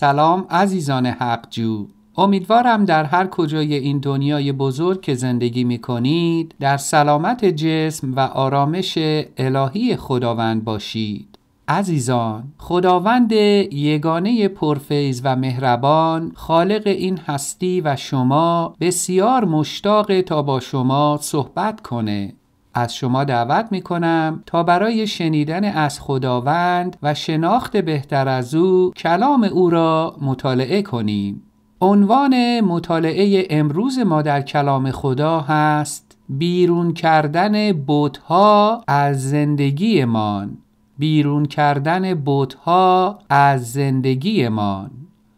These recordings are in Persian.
سلام عزیزان حقجو امیدوارم در هر کجای این دنیای بزرگ که زندگی می کنید در سلامت جسم و آرامش الهی خداوند باشید عزیزان خداوند یگانه پرفیز و مهربان خالق این هستی و شما بسیار مشتاق تا با شما صحبت کنه از شما دعوت می کنم تا برای شنیدن از خداوند و شناخت بهتر از او کلام او را مطالعه کنیم. عنوان مطالعه امروز ما در کلام خدا هست بیرون کردن بوتها از زندگیمان بیرون کردن بوتها از زندگیمان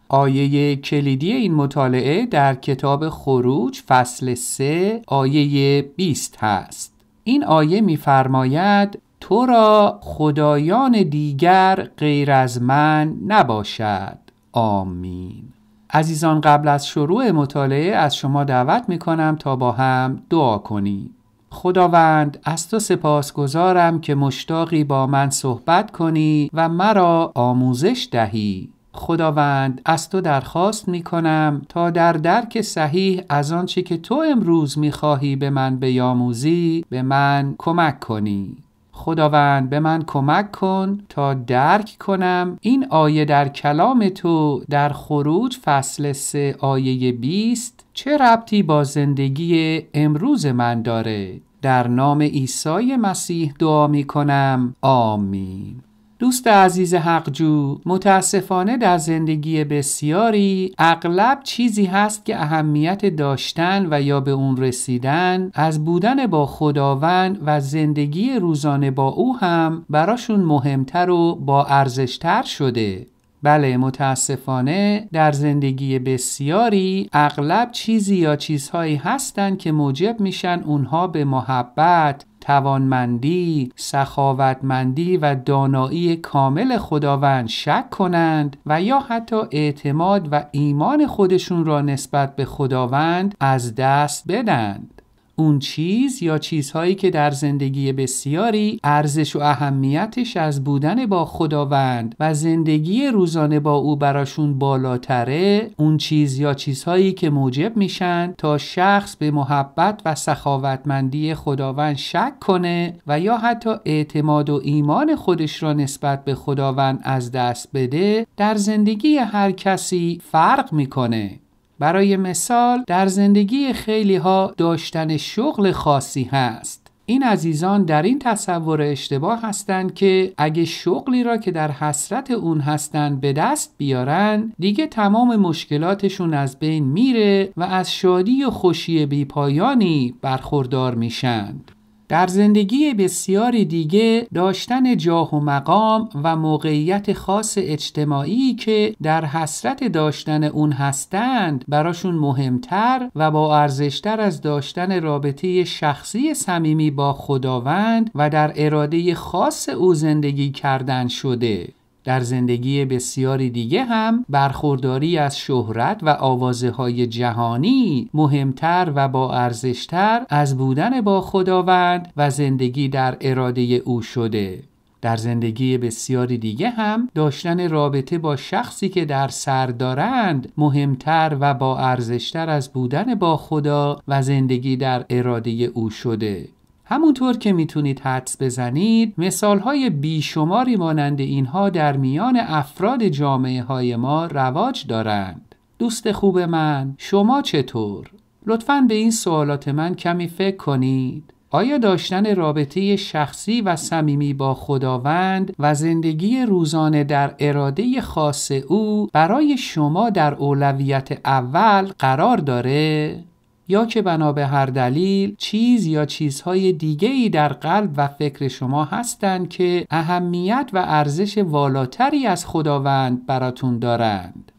آیه کلیدی این مطالعه در کتاب خروج فصل 3 آیه 20 هست این آیه میفرماید تو را خدایان دیگر غیر از من نباشد آمین عزیزان قبل از شروع مطالعه از شما دعوت می کنم تا با هم دعا کنی. خداوند از تو سپاس گذارم که مشتاقی با من صحبت کنی و مرا آموزش دهی خداوند از تو درخواست می کنم تا در درک صحیح از آنچه که تو امروز می خواهی به من بیاموزی به من کمک کنی خداوند به من کمک کن تا درک کنم این آیه در کلام تو در خروج فصل سه آیه 20 چه ربطی با زندگی امروز من داره در نام عیسی مسیح دعا می کنم آمین دوست عزیز حقجو متاسفانه در زندگی بسیاری اغلب چیزی هست که اهمیت داشتن و یا به اون رسیدن از بودن با خداوند و زندگی روزانه با او هم براشون مهمتر و با ارزشتر شده بله متاسفانه در زندگی بسیاری اغلب چیزی یا چیزهایی هستند که موجب میشن اونها به محبت، توانمندی، سخاوتمندی و دانایی کامل خداوند شک کنند و یا حتی اعتماد و ایمان خودشون را نسبت به خداوند از دست بدند. اون چیز یا چیزهایی که در زندگی بسیاری ارزش و اهمیتش از بودن با خداوند و زندگی روزانه با او براشون بالاتره اون چیز یا چیزهایی که موجب میشن تا شخص به محبت و سخاوتمندی خداوند شک کنه و یا حتی اعتماد و ایمان خودش را نسبت به خداوند از دست بده در زندگی هر کسی فرق میکنه برای مثال در زندگی خیلی ها داشتن شغل خاصی هست این عزیزان در این تصور اشتباه هستند که اگه شغلی را که در حسرت اون هستند به دست بیارن دیگه تمام مشکلاتشون از بین میره و از شادی و خوشی بیپایانی برخوردار میشند در زندگی بسیاری دیگه داشتن جاه و مقام و موقعیت خاص اجتماعی که در حسرت داشتن اون هستند براشون مهمتر و با ارزشتر از داشتن رابطه شخصی صمیمی با خداوند و در اراده خاص او زندگی کردن شده در زندگی بسیاری دیگه هم برخورداری از شهرت و آوازه های جهانی مهمتر و با ارزشتر از بودن با خداوند و زندگی در اراده او شده. در زندگی بسیاری دیگه هم داشتن رابطه با شخصی که در سر دارند مهمتر و با ارزشتر از بودن با خدا و زندگی در اراده او شده همونطور که میتونید حدس بزنید مثالهای بیشماری مانند اینها در میان افراد جامعه های ما رواج دارند. دوست خوب من، شما چطور؟ لطفا به این سوالات من کمی فکر کنید. آیا داشتن رابطه شخصی و صمیمی با خداوند و زندگی روزانه در اراده خاص او برای شما در اولویت اول قرار داره؟ یا که بنا به هر دلیل چیز یا چیزهای دیگری در قلب و فکر شما هستند که اهمیت و ارزش والاتری از خداوند براتون دارند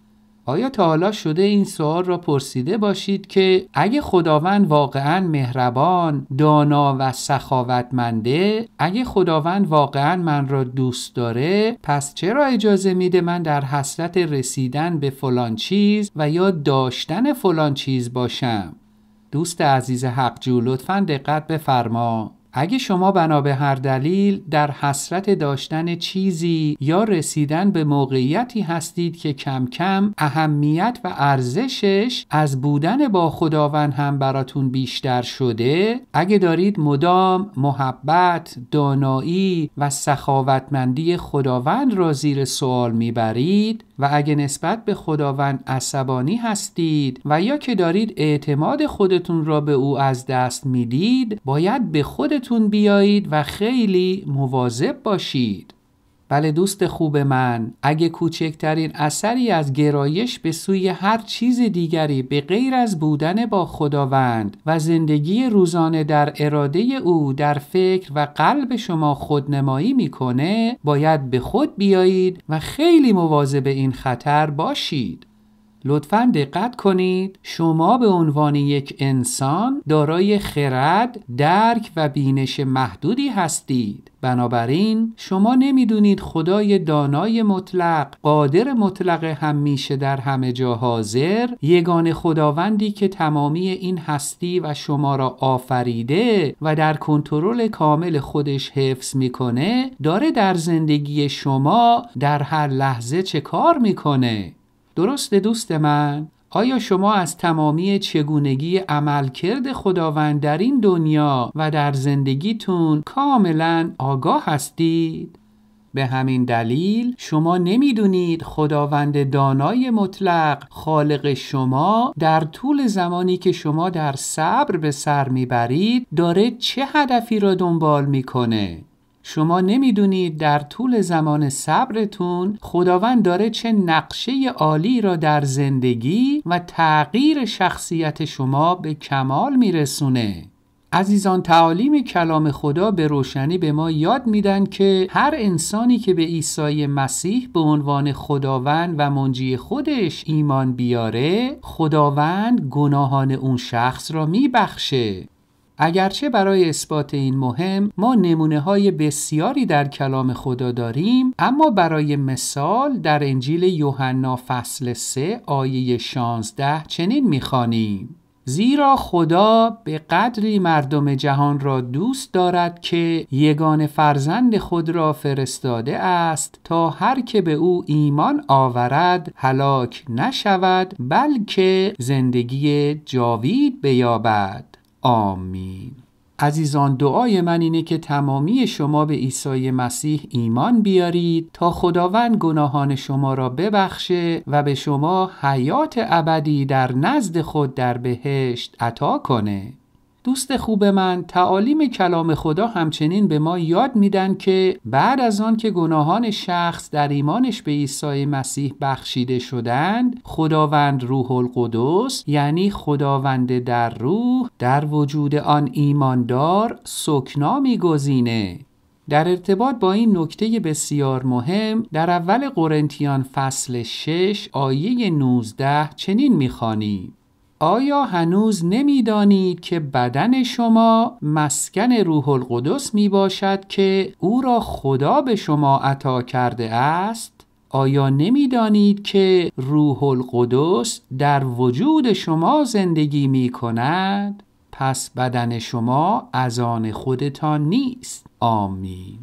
آیا تا حالا شده این سوال را پرسیده باشید که اگه خداوند واقعا مهربان، دانا و سخاوتمنده، اگه خداوند واقعا من را دوست داره، پس چرا اجازه میده من در حسرت رسیدن به فلان چیز و یا داشتن فلان چیز باشم؟ دوست عزیز حق جو لطفا دقت بفرما اگه شما بنا به هر دلیل در حسرت داشتن چیزی یا رسیدن به موقعیتی هستید که کم کم اهمیت و ارزشش از بودن با خداوند هم براتون بیشتر شده اگه دارید مدام محبت، دانایی و سخاوتمندی خداوند را زیر سوال میبرید و اگه نسبت به خداوند عصبانی هستید و یا که دارید اعتماد خودتون را به او از دست میدید باید به خود خودتون بیایید و خیلی مواظب باشید بله دوست خوب من اگه کوچکترین اثری از گرایش به سوی هر چیز دیگری به غیر از بودن با خداوند و زندگی روزانه در اراده او در فکر و قلب شما خودنمایی میکنه باید به خود بیایید و خیلی مواظب این خطر باشید لطفا دقت کنید شما به عنوان یک انسان دارای خرد، درک و بینش محدودی هستید بنابراین شما نمیدونید خدای دانای مطلق قادر مطلق همیشه در همه جا حاضر یگان خداوندی که تمامی این هستی و شما را آفریده و در کنترل کامل خودش حفظ میکنه داره در زندگی شما در هر لحظه چه کار میکنه درست دوست من آیا شما از تمامی چگونگی عملکرد خداوند در این دنیا و در زندگیتون کاملا آگاه هستید؟ به همین دلیل شما نمیدونید خداوند دانای مطلق خالق شما در طول زمانی که شما در صبر به سر میبرید داره چه هدفی را دنبال میکنه شما نمیدونید در طول زمان صبرتون خداوند داره چه نقشه عالی را در زندگی و تغییر شخصیت شما به کمال میرسونه عزیزان تعالیم کلام خدا به روشنی به ما یاد میدن که هر انسانی که به عیسی مسیح به عنوان خداوند و منجی خودش ایمان بیاره خداوند گناهان اون شخص را میبخشه اگرچه برای اثبات این مهم ما نمونه های بسیاری در کلام خدا داریم اما برای مثال در انجیل یوحنا فصل 3 آیه 16 چنین میخوانیم زیرا خدا به قدری مردم جهان را دوست دارد که یگان فرزند خود را فرستاده است تا هر که به او ایمان آورد هلاک نشود بلکه زندگی جاوید بیابد آمین عزیزان دعای من اینه که تمامی شما به عیسی مسیح ایمان بیارید تا خداوند گناهان شما را ببخشه و به شما حیات ابدی در نزد خود در بهشت عطا کنه دوست خوب من تعالیم کلام خدا همچنین به ما یاد میدن که بعد از آن که گناهان شخص در ایمانش به عیسی مسیح بخشیده شدند خداوند روح القدس یعنی خداوند در روح در وجود آن ایماندار سکنا میگزینه در ارتباط با این نکته بسیار مهم در اول قرنتیان فصل 6 آیه 19 چنین میخوانیم آیا هنوز نمیدانید که بدن شما مسکن روح القدس می باشد که او را خدا به شما عطا کرده است؟ آیا نمیدانید که روح القدس در وجود شما زندگی می کند؟ پس بدن شما از آن خودتان نیست. آمین.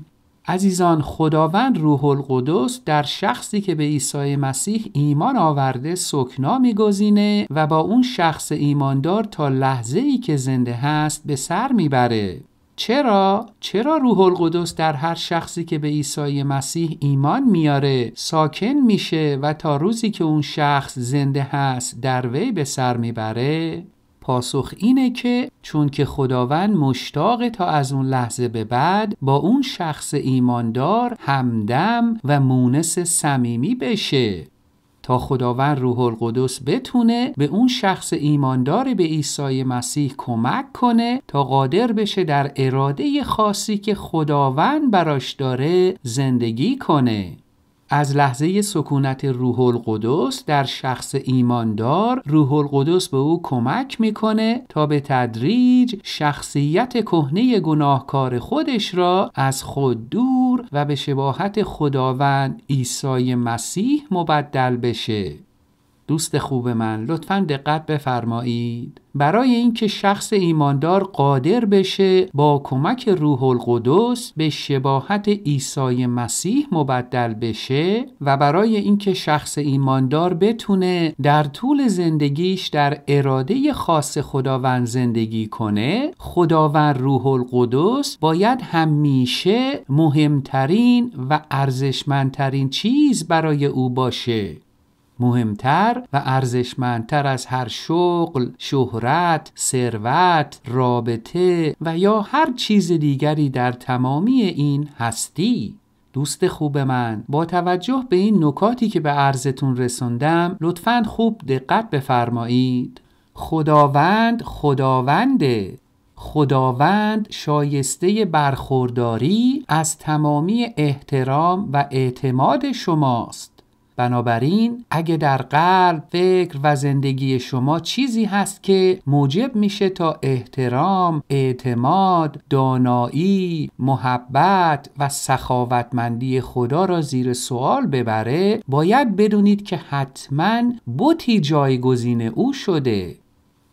عزیزان خداوند روح القدس در شخصی که به عیسی مسیح ایمان آورده سکنا میگزینه و با اون شخص ایماندار تا لحظه ای که زنده هست به سر میبره چرا؟ چرا روح القدس در هر شخصی که به عیسی مسیح ایمان میاره ساکن میشه و تا روزی که اون شخص زنده هست در وی به سر میبره؟ پاسخ اینه که چون که خداوند مشتاق تا از اون لحظه به بعد با اون شخص ایماندار همدم و مونس صمیمی بشه تا خداوند روح القدس بتونه به اون شخص ایماندار به عیسی مسیح کمک کنه تا قادر بشه در اراده خاصی که خداوند براش داره زندگی کنه از لحظه سکونت روح القدس در شخص ایماندار روح القدس به او کمک میکنه تا به تدریج شخصیت کهنه گناهکار خودش را از خود دور و به شباهت خداوند عیسی مسیح مبدل بشه دوست خوب من لطفا دقت بفرمایید برای اینکه شخص ایماندار قادر بشه با کمک روح القدس به شباهت عیسی مسیح مبدل بشه و برای اینکه شخص ایماندار بتونه در طول زندگیش در اراده خاص خداوند زندگی کنه خداوند روح القدس باید همیشه مهمترین و ارزشمندترین چیز برای او باشه مهمتر و ارزشمندتر از هر شغل، شهرت، ثروت، رابطه و یا هر چیز دیگری در تمامی این هستی دوست خوب من با توجه به این نکاتی که به عرضتون رسوندم لطفا خوب دقت بفرمایید خداوند خداونده خداوند شایسته برخورداری از تمامی احترام و اعتماد شماست بنابراین اگه در قلب فکر و زندگی شما چیزی هست که موجب میشه تا احترام، اعتماد، دانایی، محبت و سخاوتمندی خدا را زیر سوال ببره باید بدونید که حتما بوتی جایگزین او شده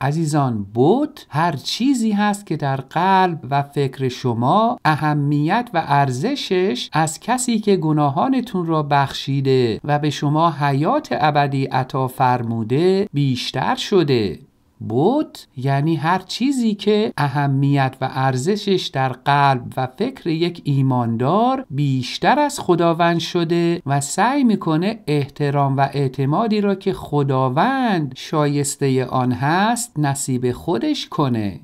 عزیزان بود هر چیزی هست که در قلب و فکر شما اهمیت و ارزشش از کسی که گناهانتون را بخشیده و به شما حیات ابدی عطا فرموده بیشتر شده بود یعنی هر چیزی که اهمیت و ارزشش در قلب و فکر یک ایماندار بیشتر از خداوند شده و سعی میکنه احترام و اعتمادی را که خداوند شایسته آن هست نصیب خودش کنه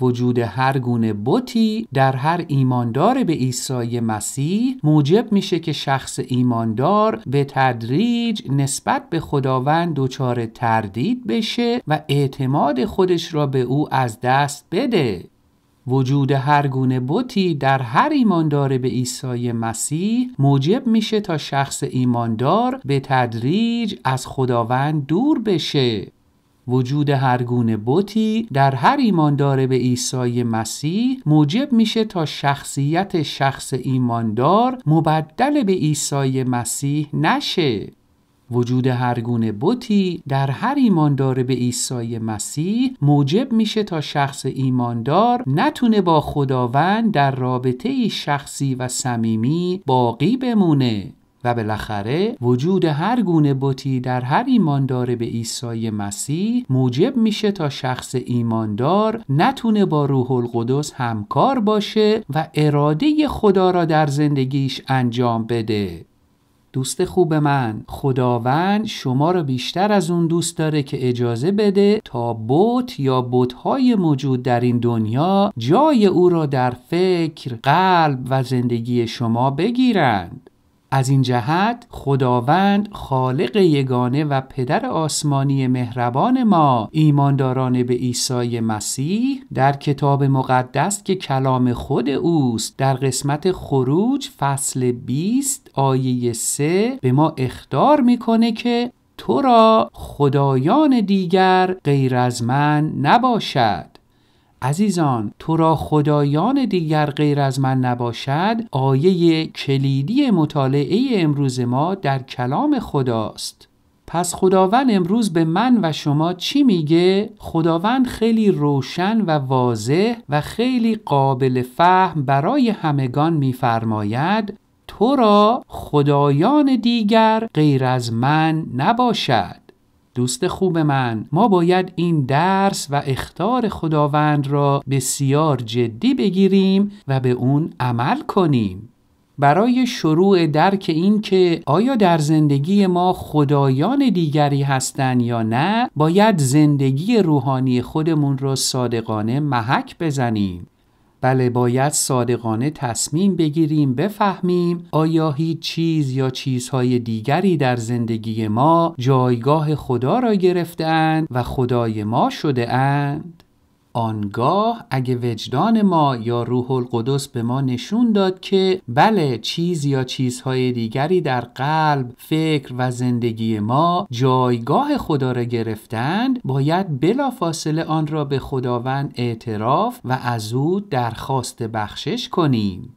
وجود هر گونه بتی در هر ایماندار به عیسی مسیح موجب میشه که شخص ایماندار به تدریج نسبت به خداوند دچار تردید بشه و اعتماد خودش را به او از دست بده وجود هر گونه بتی در هر ایماندار به عیسی مسیح موجب میشه تا شخص ایماندار به تدریج از خداوند دور بشه وجود هر گونه در هر ایماندار به عیسی مسیح موجب میشه تا شخصیت شخص ایماندار مبدل به عیسی مسیح نشه وجود هر گونه در هر ایماندار به عیسی مسیح موجب میشه تا شخص ایماندار نتونه با خداوند در رابطه شخصی و صمیمی باقی بمونه و بالاخره وجود هر گونه بتی در هر ایماندار به عیسی مسیح موجب میشه تا شخص ایماندار نتونه با روح القدس همکار باشه و اراده خدا را در زندگیش انجام بده دوست خوب من خداوند شما را بیشتر از اون دوست داره که اجازه بده تا بت یا بتهای موجود در این دنیا جای او را در فکر، قلب و زندگی شما بگیرند از این جهت خداوند خالق یگانه و پدر آسمانی مهربان ما ایمانداران به عیسی مسیح در کتاب مقدس که کلام خود اوست در قسمت خروج فصل 20 آیه 3 به ما اختار میکنه که تو را خدایان دیگر غیر از من نباشد عزیزان تو را خدایان دیگر غیر از من نباشد آیه کلیدی مطالعه امروز ما در کلام خداست پس خداوند امروز به من و شما چی میگه؟ خداوند خیلی روشن و واضح و خیلی قابل فهم برای همگان میفرماید تو را خدایان دیگر غیر از من نباشد. دوست خوب من ما باید این درس و اختار خداوند را بسیار جدی بگیریم و به اون عمل کنیم برای شروع درک این که آیا در زندگی ما خدایان دیگری هستند یا نه باید زندگی روحانی خودمون را صادقانه محک بزنیم بله باید صادقانه تصمیم بگیریم بفهمیم آیا هیچ چیز یا چیزهای دیگری در زندگی ما جایگاه خدا را گرفتند و خدای ما شده اند؟ آنگاه اگه وجدان ما یا روح القدس به ما نشون داد که بله چیز یا چیزهای دیگری در قلب، فکر و زندگی ما جایگاه خدا را گرفتند باید بلافاصله آن را به خداوند اعتراف و از او درخواست بخشش کنیم.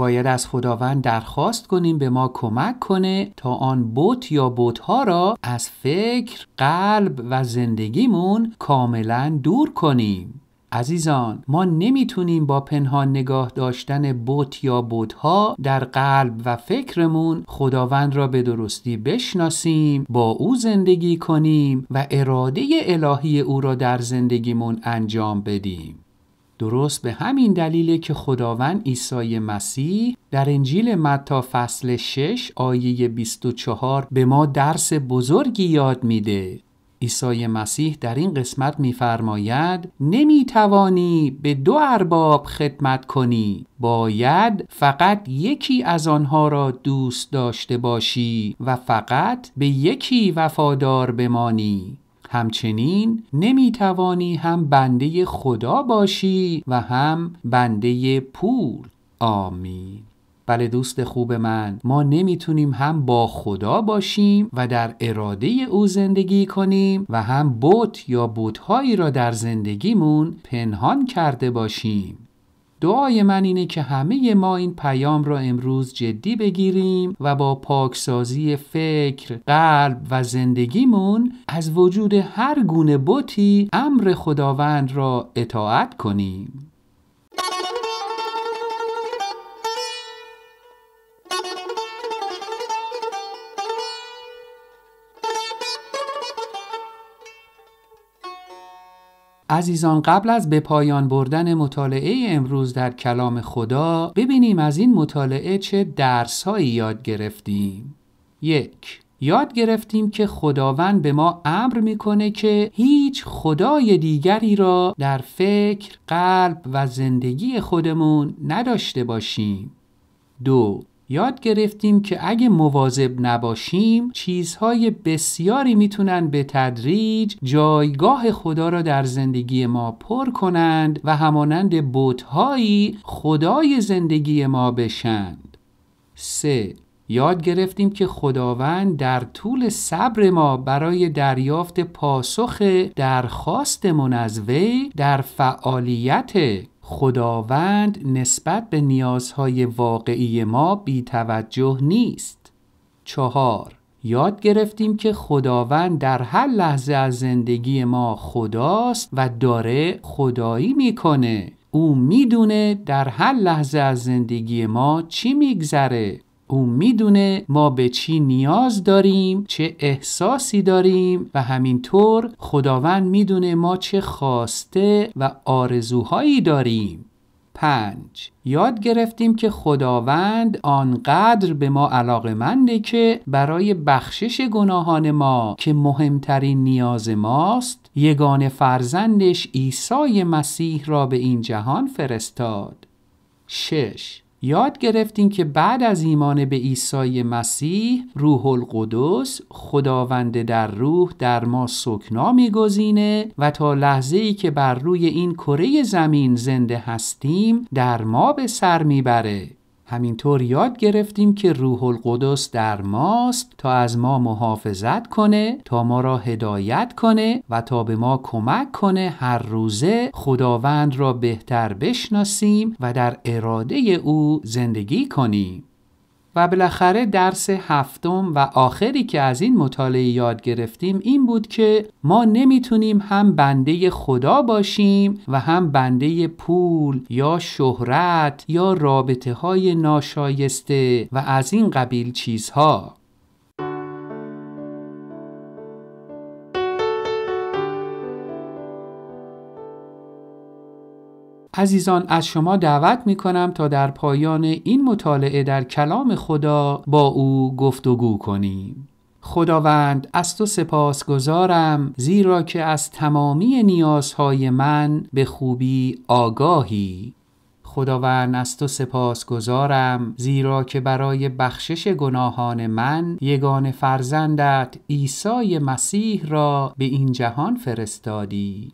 باید از خداوند درخواست کنیم به ما کمک کنه تا آن بت یا بتها را از فکر، قلب و زندگیمون کاملا دور کنیم. عزیزان ما نمیتونیم با پنهان نگاه داشتن بت یا بتها در قلب و فکرمون خداوند را به درستی بشناسیم با او زندگی کنیم و اراده الهی او را در زندگیمون انجام بدیم درست به همین دلیله که خداوند عیسی مسیح در انجیل متا فصل 6 آیه 24 به ما درس بزرگی یاد میده. عیسی مسیح در این قسمت میفرماید نمیتوانی به دو ارباب خدمت کنی باید فقط یکی از آنها را دوست داشته باشی و فقط به یکی وفادار بمانی همچنین نمی توانی هم بنده خدا باشی و هم بنده پول آمین بله دوست خوب من ما نمیتونیم هم با خدا باشیم و در اراده او زندگی کنیم و هم بت یا بتهایی را در زندگیمون پنهان کرده باشیم دعای من اینه که همه ما این پیام را امروز جدی بگیریم و با پاکسازی فکر، قلب و زندگیمون از وجود هر گونه بوتی امر خداوند را اطاعت کنیم. عزیزان قبل از به پایان بردن مطالعه امروز در کلام خدا ببینیم از این مطالعه چه درسهایی یاد گرفتیم. یک یاد گرفتیم که خداوند به ما امر میکنه که هیچ خدای دیگری را در فکر، قلب و زندگی خودمون نداشته باشیم. دو یاد گرفتیم که اگه مواظب نباشیم چیزهای بسیاری میتونن به تدریج جایگاه خدا را در زندگی ما پر کنند و همانند بتهایی خدای زندگی ما بشند. 3. یاد گرفتیم که خداوند در طول صبر ما برای دریافت پاسخ درخواستمون از وی در فعالیت خداوند نسبت به نیازهای واقعی ما بیتوجه نیست. چهار یاد گرفتیم که خداوند در هر لحظه از زندگی ما خداست و داره خدایی میکنه. او میدونه در هر لحظه از زندگی ما چی میگذره او میدونه ما به چی نیاز داریم چه احساسی داریم و همینطور خداوند میدونه ما چه خواسته و آرزوهایی داریم پنج یاد گرفتیم که خداوند آنقدر به ما علاقمنده که برای بخشش گناهان ما که مهمترین نیاز ماست یگان فرزندش عیسی مسیح را به این جهان فرستاد 6. یاد گرفتیم که بعد از ایمان به عیسی مسیح روح القدس خداوند در روح در ما سکنا میگزینه و تا لحظه ای که بر روی این کره زمین زنده هستیم در ما به سر میبره همینطور یاد گرفتیم که روح القدس در ماست تا از ما محافظت کنه تا ما را هدایت کنه و تا به ما کمک کنه هر روزه خداوند را بهتر بشناسیم و در اراده او زندگی کنیم و بالاخره درس هفتم و آخری که از این مطالعه یاد گرفتیم این بود که ما نمیتونیم هم بنده خدا باشیم و هم بنده پول یا شهرت یا رابطه های ناشایسته و از این قبیل چیزها عزیزان از شما دعوت می کنم تا در پایان این مطالعه در کلام خدا با او گفتگو کنیم. خداوند از تو سپاس گذارم زیرا که از تمامی نیازهای من به خوبی آگاهی خداوند از تو سپاس گذارم زیرا که برای بخشش گناهان من یگان فرزندت عیسی مسیح را به این جهان فرستادی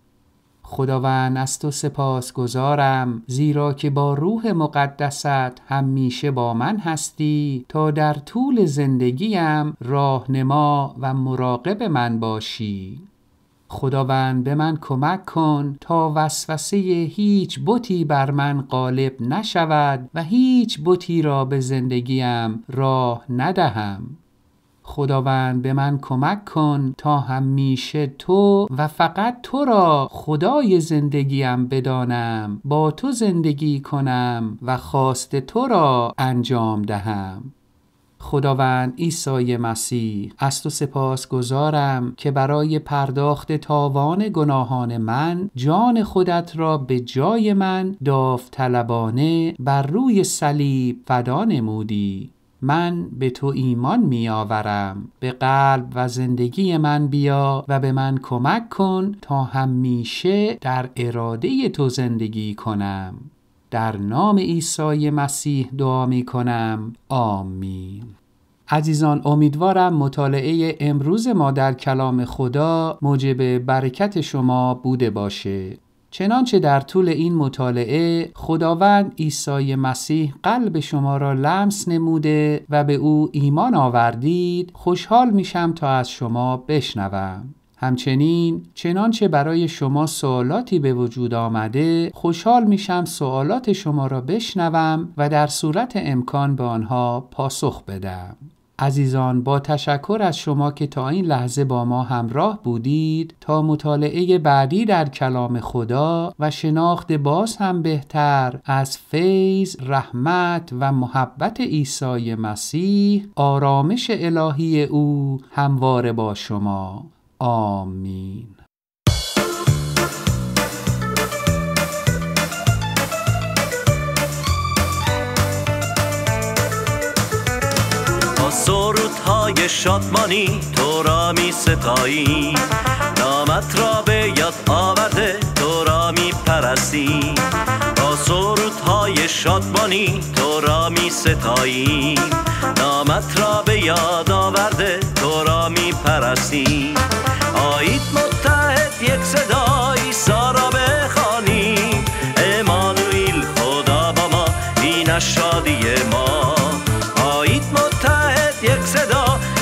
خداوند از تو سپاس گذارم زیرا که با روح مقدست همیشه با من هستی تا در طول زندگیم راهنما و مراقب من باشی خداوند به من کمک کن تا وسوسه هیچ بتی بر من غالب نشود و هیچ بتی را به زندگیم راه ندهم خداوند به من کمک کن تا همیشه تو و فقط تو را خدای زندگیم بدانم با تو زندگی کنم و خواست تو را انجام دهم خداوند عیسی مسیح از تو سپاس گذارم که برای پرداخت تاوان گناهان من جان خودت را به جای من داوطلبانه بر روی صلیب فدا نمودی من به تو ایمان می آورم به قلب و زندگی من بیا و به من کمک کن تا همیشه در اراده تو زندگی کنم در نام عیسی مسیح دعا می کنم آمین عزیزان امیدوارم مطالعه امروز ما در کلام خدا موجب برکت شما بوده باشه چنانچه در طول این مطالعه خداوند عیسی مسیح قلب شما را لمس نموده و به او ایمان آوردید خوشحال میشم تا از شما بشنوم همچنین چنانچه برای شما سوالاتی به وجود آمده خوشحال میشم سوالات شما را بشنوم و در صورت امکان به آنها پاسخ بدم عزیزان با تشکر از شما که تا این لحظه با ما همراه بودید تا مطالعه بعدی در کلام خدا و شناخت باز هم بهتر از فیض، رحمت و محبت عیسی مسیح آرامش الهی او همواره با شما آمین سرودهای شادمانی تو را می ستایی نامت را به یاد آورده تو را می پرستی با سرودهای شادمانی تو را می ستایی نامت را به یاد آورده تو را می پرستی آید متحد یک صدای را بخوانیم امانویل خدا با ما این شادی ما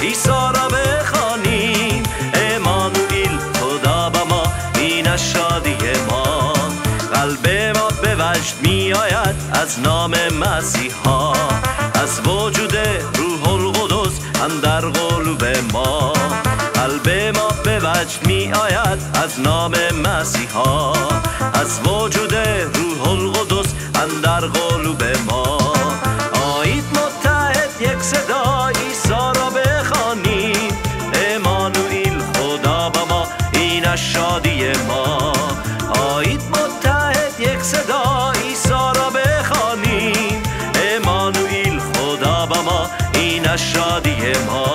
عیسی را بخانیم امانوئیل خدا با ما این شادی ما قلب ما به وجد می آید از نام مسیحا از وجود روح القدس اندر قلوب ما قلب ما به وجد می آید از نام مسیحا از وجود روح القدس اندر قلوب ما ما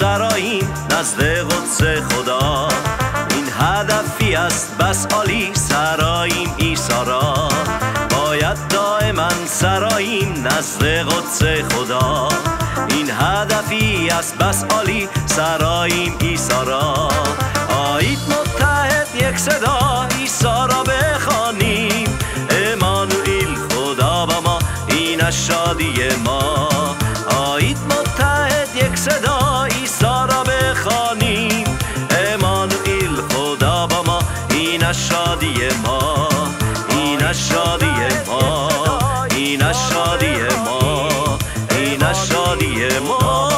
سراییم نزد قدس خدا این هدفی است بس عالی سراییم ایسارا من سراییم نزد قدس خدا این هدفی از بس عالی سراییم را آید متحد یک صدا را بخوانیم امانویل خدا با ما این شادی ما آید متحد یک صدا را بخوانیم امانویل خدا با ما این شادی ما این شادی ما اینا شادیه ما، اینا شادی ما اینا شادی ما